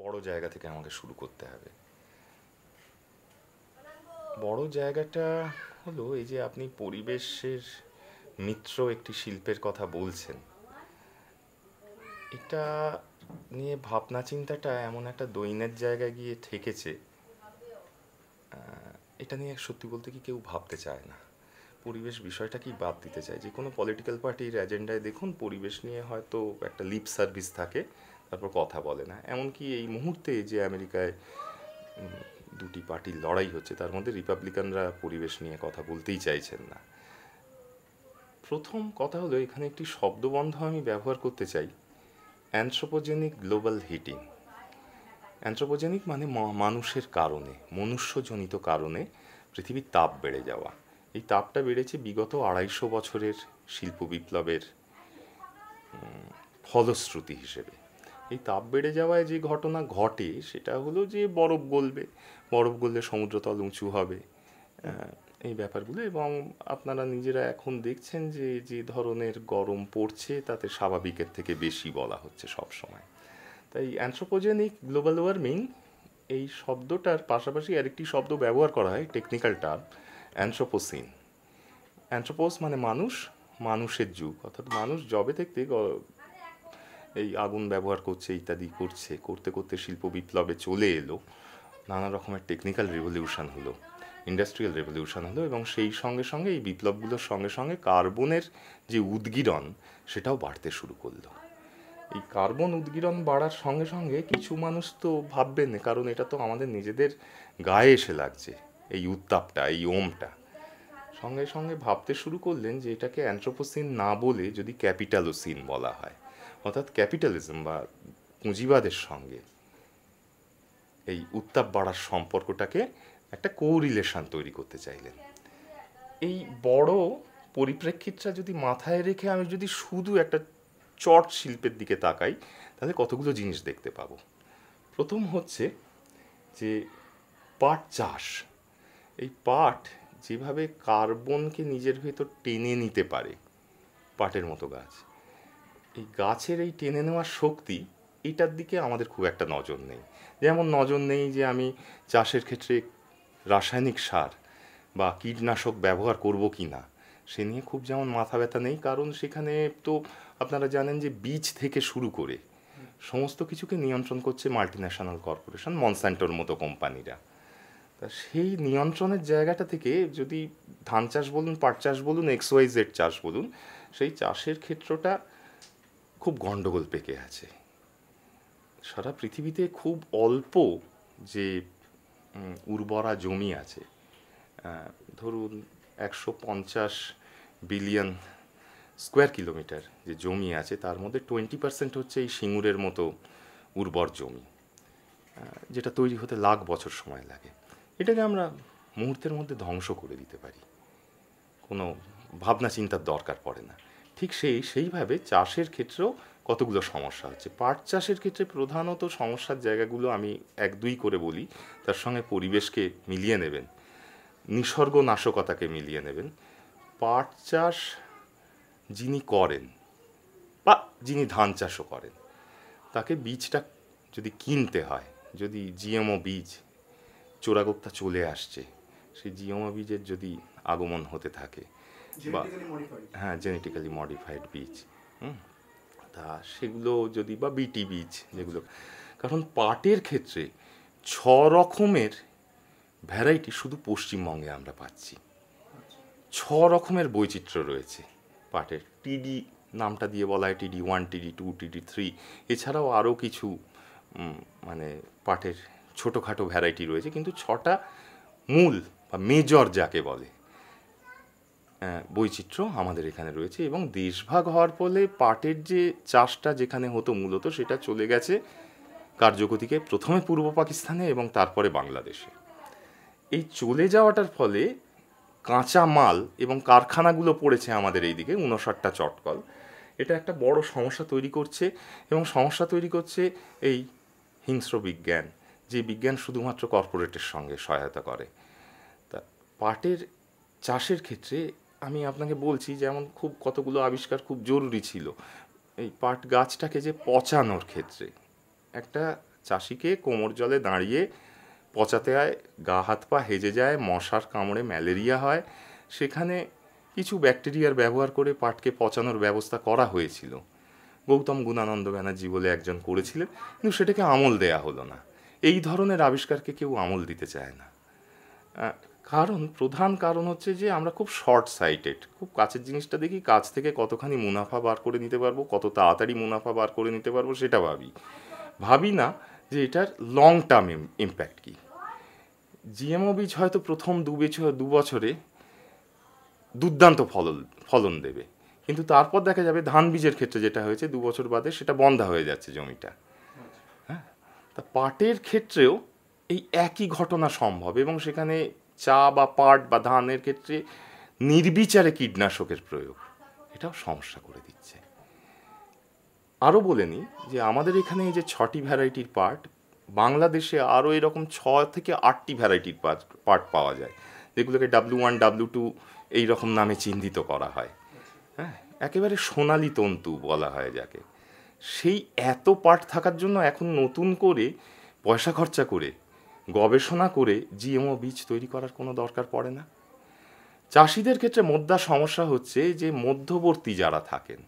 বড় জায়গা থেকে আমাকে শুরু করতে হবে বড় জায়গাটা হলো এই যে আপনি পরিবেশের মিত্র একটি শিল্পের কথা বলছেন এটা নিয়ে ভাবনা চিন্তাটা এমন একটা দৈনের জায়গায় গিয়ে ঠেকেছে এটা নিয়ে সত্যি বলতে কি কেউ ভাবতে চায় না পরিবেশ বিষয়টা কি বাদ দিতে চায় যে কোনো পলিটিক্যাল পার্টির এজেন্ডায় দেখুন পরিবেশ নিয়ে হয়তো একটা লিপ সার্ভিস থাকে তারপর কথা বলে না এমনকি এই মুহূর্তে যে আমেরিকায় দুটি পার্টির লড়াই হচ্ছে তার মধ্যে রিপাবলিকানরা পরিবেশ নিয়ে কথা বলতেই চাইছেন না প্রথম কথা হলো এখানে একটি শব্দবন্ধ আমি ব্যবহার করতে চাই অ্যান্থ্রোপোজেনিক গ্লোবাল হিটিং অ্যান্থ্রোপোজেনিক মানে মানুষের কারণে মনুষ্যজনিত কারণে পৃথিবীর তাপ বেড়ে যাওয়া এই তাপটা বেড়েছে বিগত আড়াইশো বছরের শিল্প বিপ্লবের ফলশ্রুতি হিসেবে এই তাপ বেড়ে যাওয়ায় যে ঘটনা ঘটে সেটা হলো যে বরফ গলবে বরফ গললে সমুদ্রতল উঁচু হবে এই ব্যাপারগুলো এবং আপনারা নিজেরা এখন দেখছেন যে যে ধরনের গরম পড়ছে তাতে স্বাভাবিকের থেকে বেশি বলা হচ্ছে সব সময় তাই অ্যান্থ্রোপোজেনিক গ্লোবাল ওয়ার্মিং এই শব্দটার পাশাপাশি আরেকটি শব্দ ব্যবহার করা হয় টেকনিক্যাল টার্ম অ্যান্থ্রোপোসিন অ্যান্থ্রোপোস মানে মানুষ মানুষের যুগ অর্থাৎ মানুষ জবে থেকে এই আগুন ব্যবহার করছে ইত্যাদি করছে করতে করতে শিল্প বিপ্লবে চলে এলো নানা রকমের টেকনিক্যাল রেভলিউশন হলো ইন্ডাস্ট্রিয়াল রেভলিউশন হলো এবং সেই সঙ্গে সঙ্গে এই বিপ্লবগুলোর সঙ্গে সঙ্গে কার্বনের যে উদ্গিরণ সেটাও বাড়তে শুরু করলো এই কার্বন উদ্গিরণ বাড়ার সঙ্গে সঙ্গে কিছু মানুষ তো ভাববেন কারণ এটা তো আমাদের নিজেদের গায়ে এসে লাগছে এই উত্তাপটা এই ওমটা সঙ্গে সঙ্গে ভাবতে শুরু করলেন যে এটাকে অ্যান্থ্রোপোসিন না বলে যদি ক্যাপিটালোসিন বলা হয় অর্থাৎ ক্যাপিটালিজম বা পুঁজিবাদের সঙ্গে এই উত্তাপ বাড়ার সম্পর্কটাকে একটা কোরিলেশন তৈরি করতে চাইলেন এই বড় পরিপ্রেক্ষিতটা যদি মাথায় রেখে আমি যদি শুধু একটা চট শিল্পের দিকে তাকাই তাহলে কতগুলো জিনিস দেখতে পাবো প্রথম হচ্ছে যে পাট চাষ এই পাট যেভাবে কার্বনকে নিজের ভেতর টেনে নিতে পারে পাটের মতো গাছ এই গাছের এই টেনে নেওয়ার শক্তি এটার দিকে আমাদের খুব একটা নজর নেই যেমন নজর নেই যে আমি চাষের ক্ষেত্রে রাসায়নিক সার বা কীটনাশক ব্যবহার করব কি না সে নিয়ে খুব যেমন মাথা ব্যথা নেই কারণ সেখানে তো আপনারা জানেন যে বীজ থেকে শুরু করে সমস্ত কিছুকে নিয়ন্ত্রণ করছে মাল্টি ন্যাশনাল কর্পোরেশন মনস্যান্টোর মতো কোম্পানিরা তা সেই নিয়ন্ত্রণের জায়গাটা থেকে যদি ধান চাষ বলুন পাট চাষ বলুন এক্স ওয়াই জেড চাষ বলুন সেই চাষের ক্ষেত্রটা খুব গণ্ডগোল পেকে আছে সারা পৃথিবীতে খুব অল্প যে উর্বরা জমি আছে ধরুন একশো পঞ্চাশ বিলিয়ন স্কোয়ার কিলোমিটার যে জমি আছে তার মধ্যে টোয়েন্টি পার্সেন্ট হচ্ছে এই সিঙ্গুরের মতো উর্বর জমি যেটা তৈরি হতে লাখ বছর সময় লাগে এটাকে আমরা মুহূর্তের মধ্যে ধ্বংস করে দিতে পারি কোনো ভাবনা চিন্তার দরকার পড়ে না ঠিক সেই সেইভাবে চাষের ক্ষেত্রেও কতগুলো সমস্যা হচ্ছে পাট চাষের ক্ষেত্রে প্রধানত সমস্যার জায়গাগুলো আমি এক দুই করে বলি তার সঙ্গে পরিবেশকে মিলিয়ে নেবেন নিসর্গ নাশকতাকে মিলিয়ে নেবেন পাট চাষ যিনি করেন বা যিনি ধান চাষও করেন তাকে বীজটা যদি কিনতে হয় যদি জিএমও বীজ চোরাগোপ্তা চলে আসছে সেই জিএমও বীজের যদি আগমন হতে থাকে বা হ্যাঁ জেনেটিক্যালি মডিফাইড বীজ হুম তা সেগুলো যদি বা বিটি বীজ যেগুলো কারণ পাটের ক্ষেত্রে ছ রকমের ভ্যারাইটি শুধু পশ্চিমবঙ্গে আমরা পাচ্ছি ছ রকমের বৈচিত্র্য রয়েছে পাটের টিডি নামটা দিয়ে বলা হয় টিডি ওয়ান টিডি টু টিডি থ্রি এছাড়াও আরও কিছু মানে পাটের ছোটোখাটো ভ্যারাইটি রয়েছে কিন্তু ছটা মূল বা মেজর যাকে বলে বৈচিত্র্য আমাদের এখানে রয়েছে এবং দেশভাগ হওয়ার ফলে পাটের যে চাষটা যেখানে হতো মূলত সেটা চলে গেছে কার্যগতিকে প্রথমে পূর্ব পাকিস্তানে এবং তারপরে বাংলাদেশে এই চলে যাওয়াটার ফলে কাঁচা মাল এবং কারখানাগুলো পড়েছে আমাদের এই দিকে উনষাটটা চটকল এটা একটা বড় সমস্যা তৈরি করছে এবং সমস্যা তৈরি করছে এই হিংস্র বিজ্ঞান যে বিজ্ঞান শুধুমাত্র কর্পোরেটের সঙ্গে সহায়তা করে তা পাটের চাষের ক্ষেত্রে আমি আপনাকে বলছি যেমন খুব কতগুলো আবিষ্কার খুব জরুরি ছিল এই পাট গাছটাকে যে পচানোর ক্ষেত্রে একটা চাষিকে কোমর জলে দাঁড়িয়ে পচাতে হয় গা হাত পা হেজে যায় মশার কামড়ে ম্যালেরিয়া হয় সেখানে কিছু ব্যাকটেরিয়ার ব্যবহার করে পাটকে পচানোর ব্যবস্থা করা হয়েছিল গৌতম গুণানন্দ ব্যানার্জি বলে একজন করেছিলেন কিন্তু সেটাকে আমল দেয়া হলো না এই ধরনের আবিষ্কারকে কেউ আমল দিতে চায় না কারণ প্রধান কারণ হচ্ছে যে আমরা খুব শর্ট সাইটেড খুব কাছের জিনিসটা দেখি কাছ থেকে কতখানি মুনাফা বার করে নিতে পারবো কত তাড়াতাড়ি মুনাফা বার করে নিতে পারবো সেটা ভাবি ভাবি না যে এটার লং টার্ম ইম্প্যাক্ট কী জিএমও বীজ হয়তো প্রথম দু বছর দু বছরে দুর্দান্ত ফলন ফলন দেবে কিন্তু তারপর দেখা যাবে ধান বীজের ক্ষেত্রে যেটা হয়েছে দু বছর বাদে সেটা বন্ধা হয়ে যাচ্ছে জমিটা হ্যাঁ তা পাটের ক্ষেত্রেও এই একই ঘটনা সম্ভব এবং সেখানে চা বা পাট বা ধানের ক্ষেত্রে নির্বিচারে কীটনাশকের প্রয়োগ এটাও সমস্যা করে দিচ্ছে আরও বলে নিই যে আমাদের এখানে এই যে ছটি ভ্যারাইটির পাট বাংলাদেশে আরও এরকম ছ থেকে আটটি ভ্যারাইটির পাট পাট পাওয়া যায় যেগুলোকে ডাব্লু ওয়ান ডাব্লু টু এই রকম নামে চিহ্নিত করা হয় হ্যাঁ একেবারে সোনালি তন্তু বলা হয় যাকে সেই এত পাট থাকার জন্য এখন নতুন করে পয়সা খরচা করে গবেষণা করে জিএমও বীজ তৈরি করার কোনো দরকার পড়ে না চাষিদের ক্ষেত্রে মোদ্দা সমস্যা হচ্ছে যে মধ্যবর্তী যারা থাকেন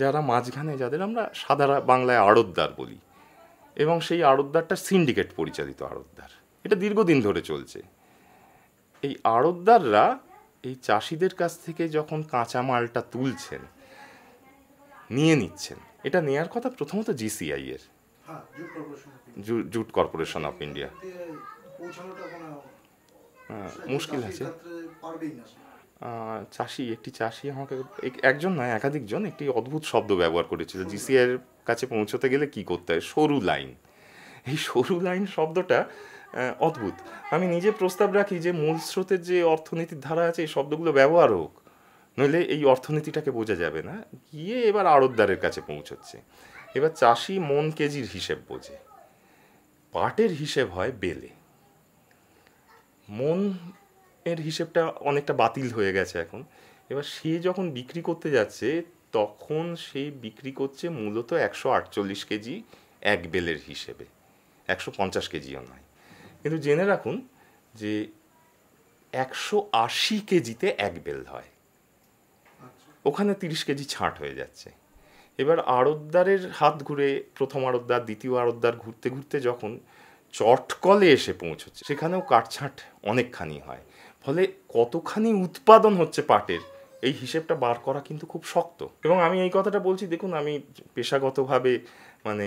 যারা মাঝখানে যাদের আমরা সাধারণ বাংলায় আড়তদার বলি এবং সেই আড়তদারটা সিন্ডিকেট পরিচালিত আড়তদার এটা দীর্ঘদিন ধরে চলছে এই আড়তদাররা এই চাষিদের কাছ থেকে যখন কাঁচামালটা তুলছেন নিয়ে নিচ্ছেন এটা নেয়ার কথা প্রথমত জিসিআই এর হ্যাঁ, জুট কর্পোরেশন অফ ইন্ডিয়া হ্যাঁ, মুশকিল আছে চাষি একটি চাষি আমাকে একজন নয় একাধিকজন একটি অদ্ভুত শব্দ ব্যবহার করেছিল জিসিআইয়ের কাছে পৌঁছতে গেলে কি করতে হয় সরু লাইন এই সরু লাইন শব্দটা অদ্ভুত আমি নিজে প্রস্তাব রাখি যে মূল স্রোতের যে অর্থনীতির ধারা আছে এই শব্দগুলো ব্যবহার হোক নইলে এই অর্থনীতিটাকে বোঝা যাবে না গিয়ে এবার আড়তদারের কাছে পৌঁছচ্ছে এবার চাষি মন কেজির হিসেব বোঝে পাটের হিসেব হয় বেলে মন এর হিসেবটা অনেকটা বাতিল হয়ে গেছে এখন এবার সে যখন বিক্রি করতে যাচ্ছে তখন সে বিক্রি করছে মূলত একশো আটচল্লিশ কেজি এক বেলের হিসেবে একশো পঞ্চাশ কেজিও নয় কিন্তু জেনে রাখুন যে একশো আশি কেজিতে এক বেল হয় আচ্ছা। ওখানে তিরিশ কেজি ছাঁট হয়ে যাচ্ছে এবার আড়তদারের হাত ঘুরে প্রথম আড়তদার দ্বিতীয় আড়তদার ঘুরতে ঘুরতে যখন চটকলে এসে পৌঁছচ্ছে সেখানেও কাটছাঁট অনেকখানি হয় ফলে কতখানি উৎপাদন হচ্ছে পাটের এই হিসেবটা বার করা কিন্তু খুব শক্ত এবং আমি এই কথাটা বলছি দেখুন আমি পেশাগতভাবে মানে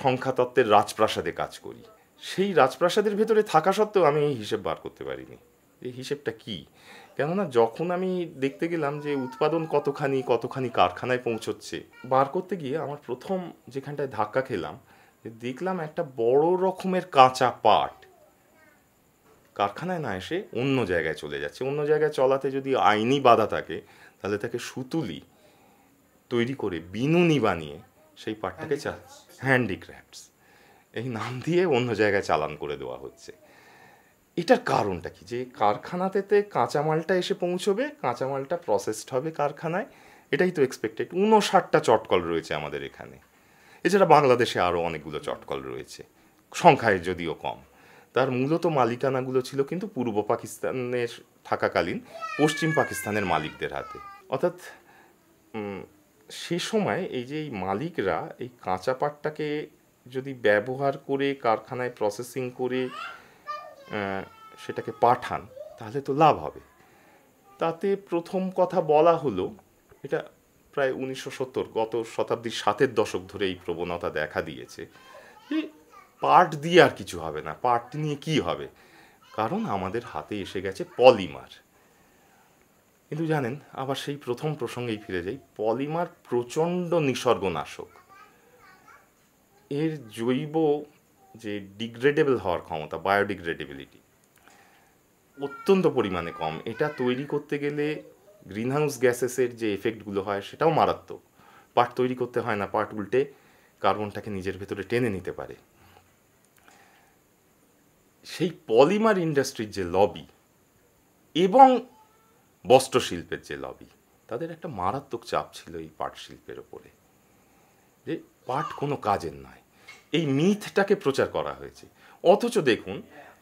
সংখ্যাতত্ত্বের রাজপ্রাসাদে কাজ করি সেই রাজপ্রাসাদের ভেতরে থাকা সত্ত্বেও আমি এই হিসেব বার করতে পারিনি এই হিসেবটা কি কেননা যখন আমি দেখতে গেলাম যে উৎপাদন কতখানি কতখানি কারখানায় পৌঁছচ্ছে বার করতে গিয়ে আমার প্রথম যেখানটায় ধাক্কা খেলাম দেখলাম একটা বড় রকমের কাঁচা পাট কারখানায় না এসে অন্য জায়গায় চলে যাচ্ছে অন্য জায়গায় চলাতে যদি আইনি বাধা থাকে তাহলে তাকে সুতুলি তৈরি করে বিনুনি বানিয়ে সেই পাটটাকে হ্যান্ডিক্রাফটস এই নাম দিয়ে অন্য জায়গায় চালান করে দেওয়া হচ্ছে এটার কারণটা কি যে কারখানাতেতে কাঁচামালটা এসে পৌঁছবে কাঁচামালটা প্রসেসড হবে কারখানায় এটাই তো এক্সপেক্টেড উনষাটটা চটকল রয়েছে আমাদের এখানে এছাড়া বাংলাদেশে আরও অনেকগুলো চটকল রয়েছে সংখ্যায় যদিও কম তার মূলত মালিকানাগুলো ছিল কিন্তু পূর্ব পাকিস্তানের থাকাকালীন পশ্চিম পাকিস্তানের মালিকদের হাতে অর্থাৎ সে সময় এই যে এই মালিকরা এই কাঁচা পাটটাকে যদি ব্যবহার করে কারখানায় প্রসেসিং করে সেটাকে পাঠান তাহলে তো লাভ হবে তাতে প্রথম কথা বলা হলো এটা প্রায় উনিশশো সত্তর গত শতাব্দীর সাতের দশক ধরে এই প্রবণতা দেখা দিয়েছে যে পাট দিয়ে আর কিছু হবে না পাট নিয়ে কি হবে কারণ আমাদের হাতে এসে গেছে পলিমার কিন্তু জানেন আবার সেই প্রথম প্রসঙ্গেই ফিরে যাই পলিমার প্রচণ্ড নিসর্গনাশক এর জৈব যে ডিগ্রেডেবল হওয়ার ক্ষমতা বায়োডিগ্রেডেবিলিটি অত্যন্ত পরিমাণে কম এটা তৈরি করতে গেলে গ্রিনহাউস গ্যাসেসের যে এফেক্টগুলো হয় সেটাও মারাত্মক পাট তৈরি করতে হয় না পাট উল্টে কার্বনটাকে নিজের ভেতরে টেনে নিতে পারে সেই পলিমার ইন্ডাস্ট্রির যে লবি এবং বস্ত্রশিল্পের যে লবি তাদের একটা মারাত্মক চাপ ছিল এই পাট শিল্পের ওপরে যে পাট কোনো কাজের নয় এই মিথটাকে প্রচার করা হয়েছে অথচ দেখুন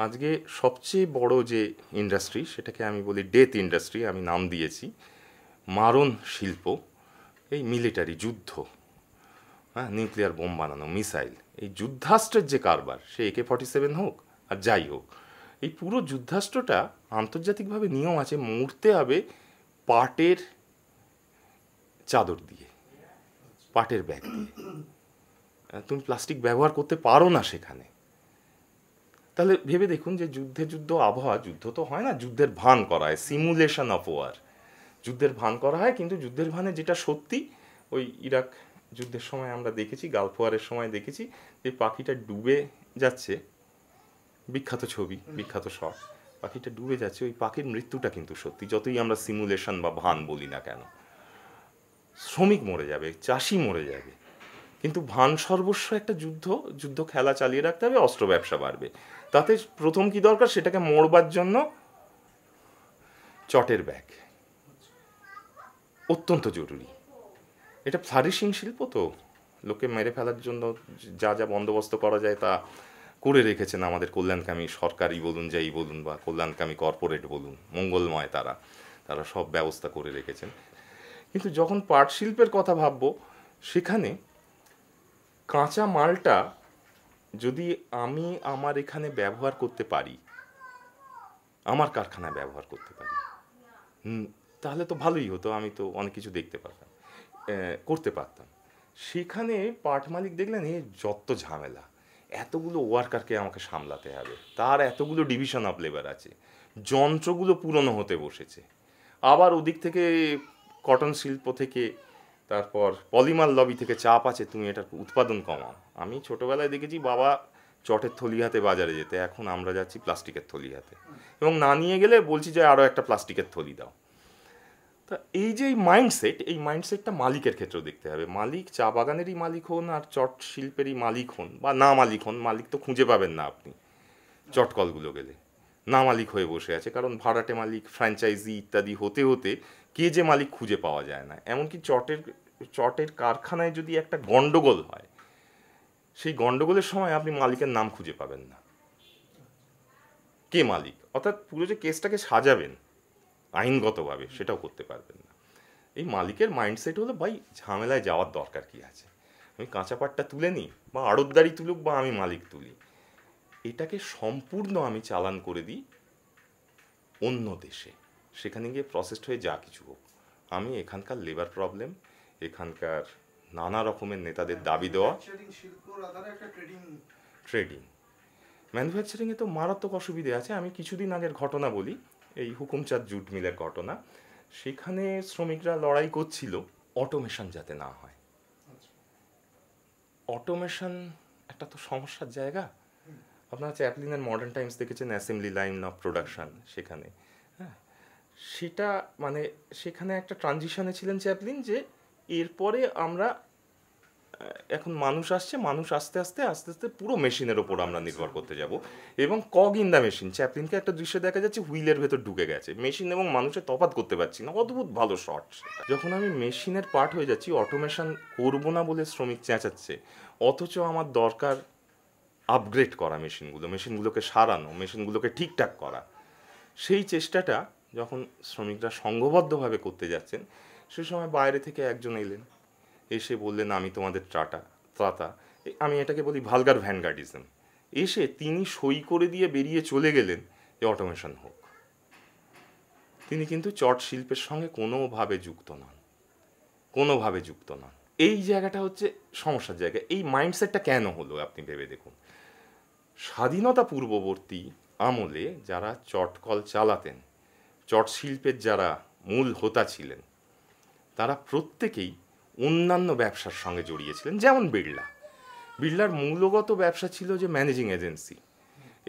আজকে সবচেয়ে বড় যে ইন্ডাস্ট্রি সেটাকে আমি বলি ডেথ ইন্ডাস্ট্রি আমি নাম দিয়েছি মারণ শিল্প এই মিলিটারি যুদ্ধ হ্যাঁ নিউক্লিয়ার বোম বানানো মিসাইল এই যুদ্ধাস্ত্রের যে কারবার সে একে ফর্টি সেভেন হোক আর যাই হোক এই পুরো যুদ্ধাস্ত্রটা আন্তর্জাতিকভাবে নিয়ম আছে মুড়তে হবে পাটের চাদর দিয়ে পাটের ব্যাগ দিয়ে তুমি প্লাস্টিক ব্যবহার করতে পারো না সেখানে তাহলে ভেবে দেখুন যে যুদ্ধে যুদ্ধ আবহাওয়া যুদ্ধ তো হয় না যুদ্ধের ভান করা হয় সিমুলেশন অফ ওয়ার যুদ্ধের ভান করা হয় কিন্তু যুদ্ধের ভানে যেটা সত্যি ওই ইরাক যুদ্ধের সময় আমরা দেখেছি গালফ ওয়ারের সময় দেখেছি যে পাখিটা ডুবে যাচ্ছে বিখ্যাত ছবি বিখ্যাত শখ পাখিটা ডুবে যাচ্ছে ওই পাখির মৃত্যুটা কিন্তু সত্যি যতই আমরা সিমুলেশন বা ভান বলি না কেন শ্রমিক মরে যাবে চাষি মরে যাবে কিন্তু ভান সর্বস্ব একটা যুদ্ধ যুদ্ধ খেলা চালিয়ে রাখতে হবে অস্ত্র ব্যবসা বাড়বে তাতে প্রথম কি দরকার সেটাকে মরবার জন্য চটের ব্যাগ অত্যন্ত জরুরি এটা ফ্লারিশিং শিল্প তো লোকে মেরে ফেলার জন্য যা যা বন্দোবস্ত করা যায় তা করে রেখেছেন আমাদের কল্যাণকামী সরকারই বলুন যাই বলুন বা কল্যাণকামী কর্পোরেট বলুন মঙ্গলময় তারা তারা সব ব্যবস্থা করে রেখেছেন কিন্তু যখন পাট শিল্পের কথা ভাববো সেখানে কাঁচা মালটা যদি আমি আমার এখানে ব্যবহার করতে পারি আমার কারখানায় ব্যবহার করতে পারি তাহলে তো ভালোই হতো আমি তো অনেক কিছু দেখতে পারতাম করতে পারতাম সেখানে পাট মালিক দেখলেন এ যত ঝামেলা এতগুলো ওয়ার্কারকে আমাকে সামলাতে হবে তার এতগুলো ডিভিশন অফ লেবার আছে যন্ত্রগুলো পুরনো হতে বসেছে আবার ওদিক থেকে কটন শিল্প থেকে তারপর পলিমার লবি থেকে চাপ আছে তুমি এটা উৎপাদন কমাও আমি ছোটোবেলায় দেখেছি বাবা চটের থলি হাতে বাজারে যেতে এখন আমরা যাচ্ছি প্লাস্টিকের থলি হাতে এবং না নিয়ে গেলে বলছি যে আরও একটা প্লাস্টিকের থলি দাও তা এই যে এই মাইন্ডসেট এই মাইন্ডসেটটা মালিকের ক্ষেত্রেও দেখতে হবে মালিক চা বাগানেরই মালিক হন আর চট শিল্পেরই মালিক হন বা না মালিক হন মালিক তো খুঁজে পাবেন না আপনি চটকলগুলো গেলে না মালিক হয়ে বসে আছে কারণ ভাড়াটে মালিক ফ্র্যাঞ্চাইজি ইত্যাদি হতে হতে কে যে মালিক খুঁজে পাওয়া যায় না এমনকি চটের চটের কারখানায় যদি একটা গণ্ডগোল হয় সেই গণ্ডগোলের সময় আপনি মালিকের নাম খুঁজে পাবেন না কে মালিক অর্থাৎ পুরো যে কেসটাকে সাজাবেন আইনগতভাবে সেটাও করতে পারবেন না এই মালিকের মাইন্ডসেট হলো ভাই ঝামেলায় যাওয়ার দরকার কি আছে আমি কাঁচা পাটটা তুলে নিই বা আড়তদারি তুলুক বা আমি মালিক তুলি এটাকে সম্পূর্ণ আমি চালান করে দিই অন্য দেশে সেখানে গিয়ে প্রসেসড হয়ে যা কিছু হোক আমি এখানকার লেবার প্রবলেম এখানকার নানা রকমের নেতাদের দাবি দেওয়া ট্রেডিং ম্যানুফ্যাকচারিংয়ে তো মারাত্মক অসুবিধে আছে আমি কিছুদিন আগের ঘটনা বলি এই হুকুমচাঁদ জুট মিলের ঘটনা সেখানে শ্রমিকরা লড়াই করছিল অটোমেশন যাতে না হয় অটোমেশন একটা তো সমস্যার জায়গা আপনার চ্যাপলিনের মডার্ন টাইমস দেখেছেন অ্যাসেম্বলি লাইন অফ প্রোডাকশান সেখানে সেটা মানে সেখানে একটা ট্রানজিশনে ছিলেন চ্যাপলিন যে এরপরে আমরা এখন মানুষ আসছে মানুষ আস্তে আস্তে আস্তে আস্তে পুরো মেশিনের ওপর আমরা নির্ভর করতে যাব এবং কগ ইন দ্য মেশিন চ্যাপলিনকে একটা দৃশ্য দেখা যাচ্ছে হুইলের ভেতর ঢুকে গেছে মেশিন এবং মানুষের তফাত করতে পারছি না অদ্ভুত ভালো শট যখন আমি মেশিনের পার্ট হয়ে যাচ্ছি অটোমেশন করবো না বলে শ্রমিক চেঁচাচ্ছে অথচ আমার দরকার আপগ্রেড করা মেশিনগুলো মেশিনগুলোকে সারানো মেশিনগুলোকে ঠিকঠাক করা সেই চেষ্টাটা যখন শ্রমিকরা সংঘবদ্ধভাবে করতে যাচ্ছেন সে সময় বাইরে থেকে একজন এলেন এসে বললেন আমি তোমাদের টাটা ত্রাতা আমি এটাকে বলি ভালগার ভ্যানগার্ডিজম এসে তিনি সই করে দিয়ে বেরিয়ে চলে গেলেন যে অটোমেশন হোক তিনি কিন্তু চট শিল্পের সঙ্গে কোনোভাবে যুক্ত নন কোনোভাবে যুক্ত নন এই জায়গাটা হচ্ছে সমস্যার জায়গা এই মাইন্ডসেটটা কেন হলো আপনি ভেবে দেখুন স্বাধীনতা পূর্ববর্তী আমলে যারা চটকল চালাতেন চটশিল্পের যারা মূল হোতা ছিলেন তারা প্রত্যেকেই অন্যান্য ব্যবসার সঙ্গে জড়িয়েছিলেন যেমন বিড়লা বিড়লার মূলগত ব্যবসা ছিল যে ম্যানেজিং এজেন্সি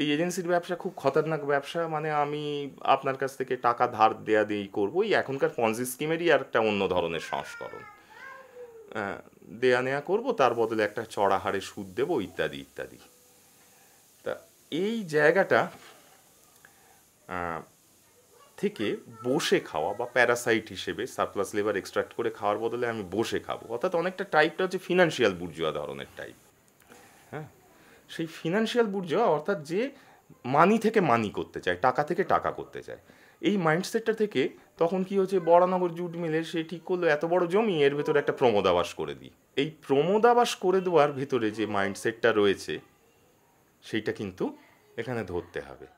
এই এজেন্সির ব্যবসা খুব খতরনাক ব্যবসা মানে আমি আপনার কাছ থেকে টাকা ধার দেয়া দিয়েই করবো এই এখনকার পঞ্জি স্কিমেরই আর একটা অন্য ধরনের সংস্করণ দেয়া নেয়া করবো তার বদলে একটা চড়া হারে সুদ দেবো ইত্যাদি ইত্যাদি তা এই জায়গাটা থেকে বসে খাওয়া বা প্যারাসাইট হিসেবে সারপ্লাস লেবার এক্সট্রাক্ট করে খাওয়ার বদলে আমি বসে খাবো অর্থাৎ অনেকটা টাইপটা হচ্ছে ফিনান্সিয়াল বুর্জুয়া ধরনের টাইপ হ্যাঁ সেই ফিনান্সিয়াল বুর্জুয়া অর্থাৎ যে মানি থেকে মানি করতে চায় টাকা থেকে টাকা করতে চায় এই মাইন্ডসেটটা থেকে তখন কি হচ্ছে বড়ানগর জুট মিলে সে ঠিক করলো এত বড় জমি এর ভেতরে একটা প্রমোদাবাস করে দিই এই প্রমোদাবাস করে দেওয়ার ভেতরে যে মাইন্ডসেটটা রয়েছে সেইটা কিন্তু এখানে ধরতে হবে